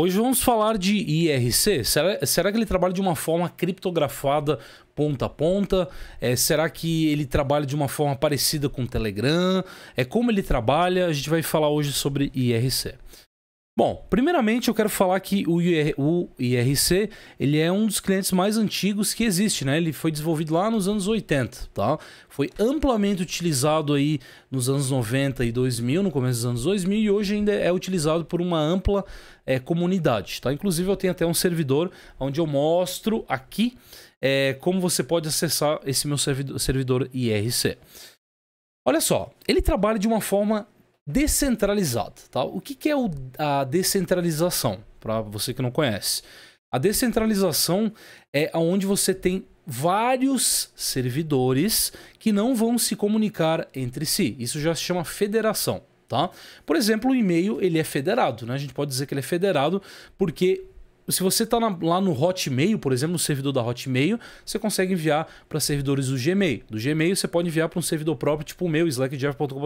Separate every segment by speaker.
Speaker 1: Hoje vamos falar de IRC. Será, será, que ele trabalha de uma forma criptografada ponta a ponta? É, será que ele trabalha de uma forma parecida com o Telegram? É como ele trabalha? A gente vai falar hoje sobre IRC. Bom, primeiramente eu quero falar que o, IRC ele é um dos clientes mais antigos que existe, né? Ele foi desenvolvido lá nos anos 80, tá? Foi amplamente utilizado aí nos anos 90 e 2000, no começo dos anos 2000 e hoje ainda é utilizado por uma ampla é, comunidade, tá? Inclusive eu tenho até um servidor onde eu mostro aqui é, como você pode acessar esse meu servidor, servidor IRC. Olha só, ele trabalha de uma forma decentralizado, Tá? O que, que é o, a descentralização? Para você que não conhece. A descentralização é onde você tem vários servidores que não vão se comunicar entre si. Isso já se chama federação. Tá? Por exemplo, o e-mail ele é federado, né? A gente pode dizer que ele é federado porque se você está lá no Hotmail, por exemplo, no servidor da Hotmail, você consegue enviar para servidores do Gmail. Do Gmail você pode enviar para um servidor próprio, tipo o meu, slackdev.com.br.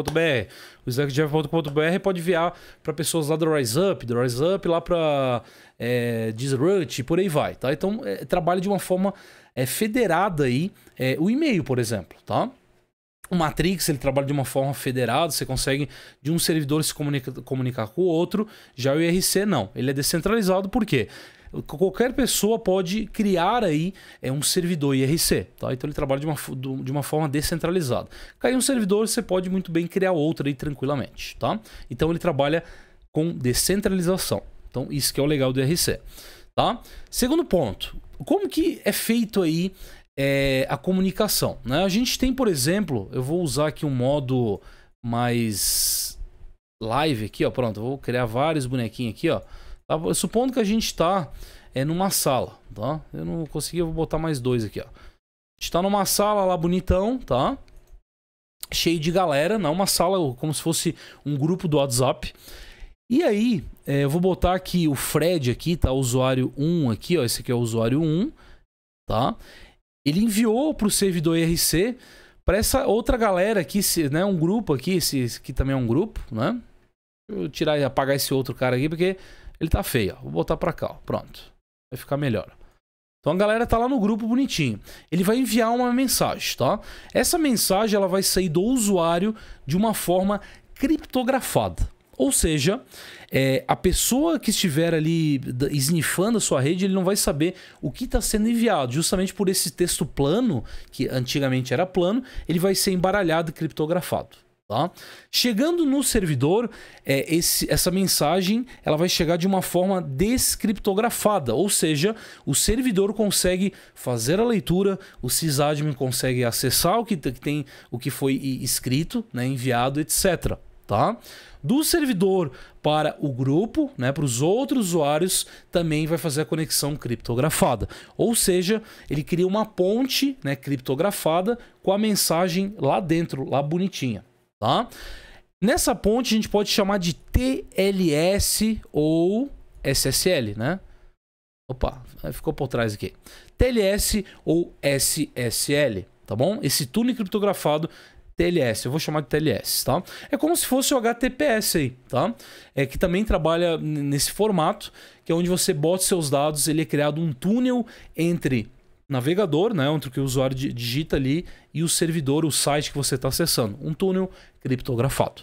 Speaker 1: O slackdev.com.br pode enviar para pessoas lá do RiseUp, do RiseUp lá para é, Disrupt e por aí vai, tá? Então, é, trabalha de uma forma é, federada aí é, o e-mail, por exemplo, tá? O Matrix, ele trabalha de uma forma federada, você consegue de um servidor se comunica, comunicar com o outro. Já o IRC não, ele é descentralizado por quê? qualquer pessoa pode criar aí é, um servidor IRC, tá? Então ele trabalha de uma, de uma forma descentralizada. Caiu um servidor, você pode muito bem criar outro aí tranquilamente, tá? Então ele trabalha com descentralização. Então isso que é o legal do IRC, tá? Segundo ponto, como que é feito aí é a comunicação. Né? A gente tem, por exemplo, eu vou usar aqui um modo mais live aqui, ó. Pronto, vou criar vários bonequinhos aqui, ó. Tá? Supondo que a gente está é, numa sala, tá? Eu não consegui, eu vou botar mais dois aqui, ó. A gente tá numa sala lá bonitão, tá? Cheio de galera, não né? uma sala como se fosse um grupo do WhatsApp. E aí, é, eu vou botar aqui o Fred aqui, tá? Usuário 1 aqui, ó. Esse aqui é o usuário 1, tá? ele enviou para o servidor IRC para essa outra galera aqui, né? Um grupo aqui, esse, que aqui também é um grupo, né? Deixa eu tirar e apagar esse outro cara aqui, porque ele tá feio, ó. Vou botar para cá, ó. Pronto. Vai ficar melhor. Então a galera tá lá no grupo bonitinho. Ele vai enviar uma mensagem, tá? Essa mensagem ela vai sair do usuário de uma forma criptografada, ou seja, é, a pessoa que estiver ali esnifando a sua rede, ele não vai saber o que está sendo enviado. Justamente por esse texto plano, que antigamente era plano, ele vai ser embaralhado e criptografado. Tá? Chegando no servidor, é, esse, essa mensagem ela vai chegar de uma forma descriptografada, ou seja, o servidor consegue fazer a leitura, o sysadmin consegue acessar o que, que tem, o que foi escrito, né, enviado, etc tá? Do servidor para o grupo, né, para os outros usuários, também vai fazer a conexão criptografada. Ou seja, ele cria uma ponte, né, criptografada com a mensagem lá dentro, lá bonitinha, tá? Nessa ponte a gente pode chamar de TLS ou SSL, né? Opa, ficou por trás aqui. TLS ou SSL, tá bom? Esse túnel criptografado TLS, eu vou chamar de TLS, tá? É como se fosse o HTTPS aí, tá? É que também trabalha nesse formato, que é onde você bota seus dados, ele é criado um túnel entre navegador, né, entre o que o usuário digita ali e o servidor, o site que você está acessando, um túnel criptografado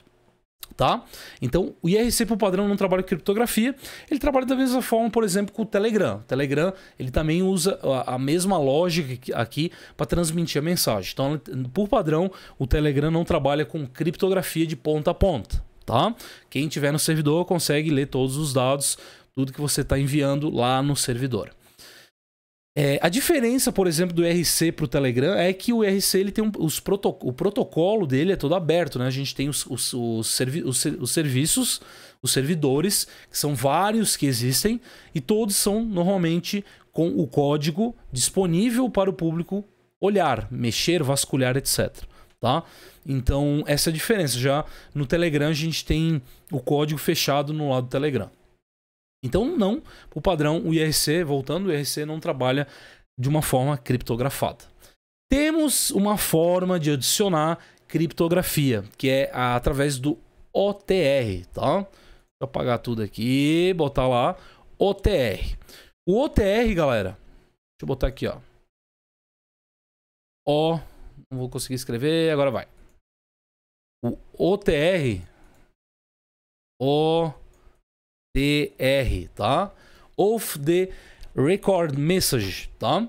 Speaker 1: tá? Então, o IRC por padrão não trabalha com criptografia, ele trabalha da mesma forma, por exemplo, com o Telegram. O Telegram, ele também usa a mesma lógica aqui para transmitir a mensagem. Então, por padrão, o Telegram não trabalha com criptografia de ponta a ponta, tá? Quem tiver no servidor consegue ler todos os dados, tudo que você está enviando lá no servidor. É, a diferença, por exemplo, do IRC para o Telegram é que o IRC ele tem um, os proto, o protocolo dele é todo aberto, né? A gente tem os, os, os, servi, os, os serviços, os servidores, que são vários que existem, e todos são normalmente com o código disponível para o público olhar, mexer, vasculhar, etc. Tá? Então, essa é a diferença. Já no Telegram a gente tem o código fechado no lado do Telegram. Então, não, o padrão, o IRC, voltando, o IRC não trabalha de uma forma criptografada. Temos uma forma de adicionar criptografia, que é através do OTR, tá? Vou apagar tudo aqui, botar lá OTR. O OTR, galera, deixa eu botar aqui, ó. O, não vou conseguir escrever, agora vai. O OTR, O DR, tá? Off the record message, tá?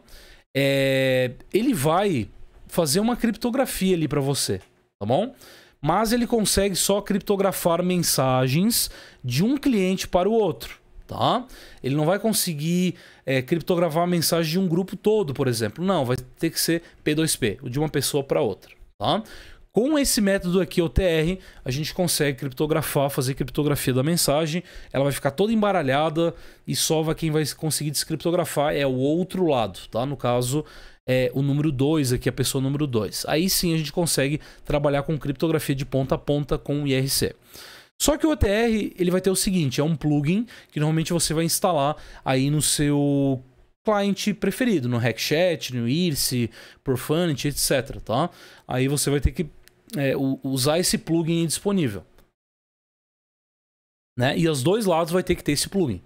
Speaker 1: É, ele vai fazer uma criptografia ali para você, tá bom? Mas ele consegue só criptografar mensagens de um cliente para o outro, tá? Ele não vai conseguir é, criptografar a mensagem de um grupo todo, por exemplo. Não, vai ter que ser P2P, de uma pessoa para outra, tá? Com esse método aqui, OTR, a gente consegue criptografar, fazer criptografia da mensagem. Ela vai ficar toda embaralhada e só vai quem vai conseguir descriptografar é o outro lado, tá? No caso, é o número 2 aqui, a pessoa número 2. Aí sim a gente consegue trabalhar com criptografia de ponta a ponta com o IRC. Só que o OTR, ele vai ter o seguinte, é um plugin que normalmente você vai instalar aí no seu cliente preferido, no Hackchat, no Irse, Profanity, etc, tá? Aí você vai ter que é, usar esse plugin disponível. Né? E os dois lados vai ter que ter esse plugin.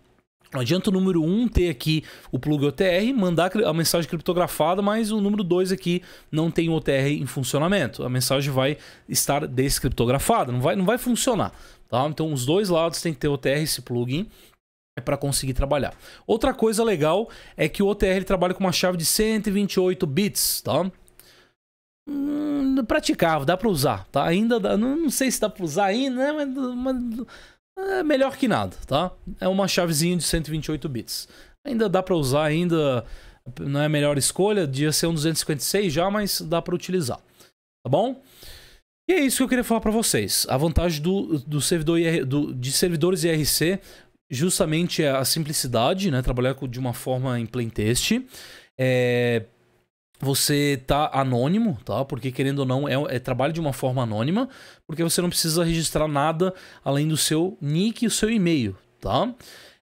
Speaker 1: Não adianta o número 1 um ter aqui o plug OTR, mandar a mensagem criptografada, mas o número 2 aqui não tem o OTR em funcionamento. A mensagem vai estar descriptografada, não vai, não vai funcionar. Tá? Então os dois lados tem que ter OTR esse plugin é para conseguir trabalhar. Outra coisa legal é que o OTR trabalha com uma chave de 128 bits, tá? Hum, praticável, dá para usar, tá? Ainda dá, não, não, sei se dá para usar ainda, né? Mas, mas, é melhor que nada, tá? É uma chavezinha de 128 bits. Ainda dá para usar, ainda não é a melhor escolha, devia ser um 256 já, mas dá para utilizar, tá bom? E é isso que eu queria falar para vocês. A vantagem do, do servidor IR, do, de servidores IRC justamente é a simplicidade, né? Trabalhar de uma forma em plain text, É, você tá anônimo, tá? Porque querendo ou não, é, é, trabalho de uma forma anônima, porque você não precisa registrar nada além do seu nick e o seu e-mail, tá?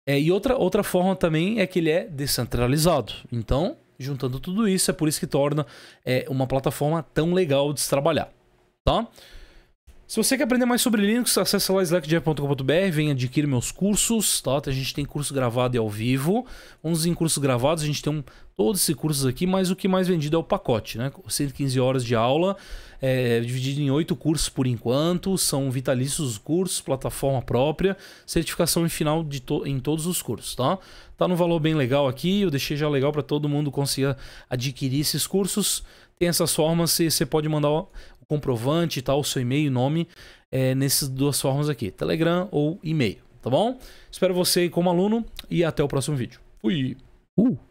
Speaker 1: É, e outra, outra forma também é que ele é descentralizado. Então, juntando tudo isso, é por isso que torna é, uma plataforma tão legal de se trabalhar, tá? Se você quer aprender mais sobre Linux, acesse lá slackdev.com.br, vem adquirir meus cursos, tá? A gente tem curso gravado e ao vivo. Vamos em cursos gravados, a gente tem um, todos esses cursos aqui, mas o que mais vendido é o pacote, né? 115 horas de aula, é, dividido em oito cursos por enquanto, são vitalícios os cursos, plataforma própria, certificação em final de to em todos os cursos, tá? Tá num valor bem legal aqui, eu deixei já legal para todo mundo conseguir adquirir esses cursos tem essas formas você pode mandar comprovante e tal, seu e-mail e nome, é, nessas duas formas aqui, Telegram ou e-mail, tá bom? Espero você como aluno e até o próximo vídeo. Fui! Uh.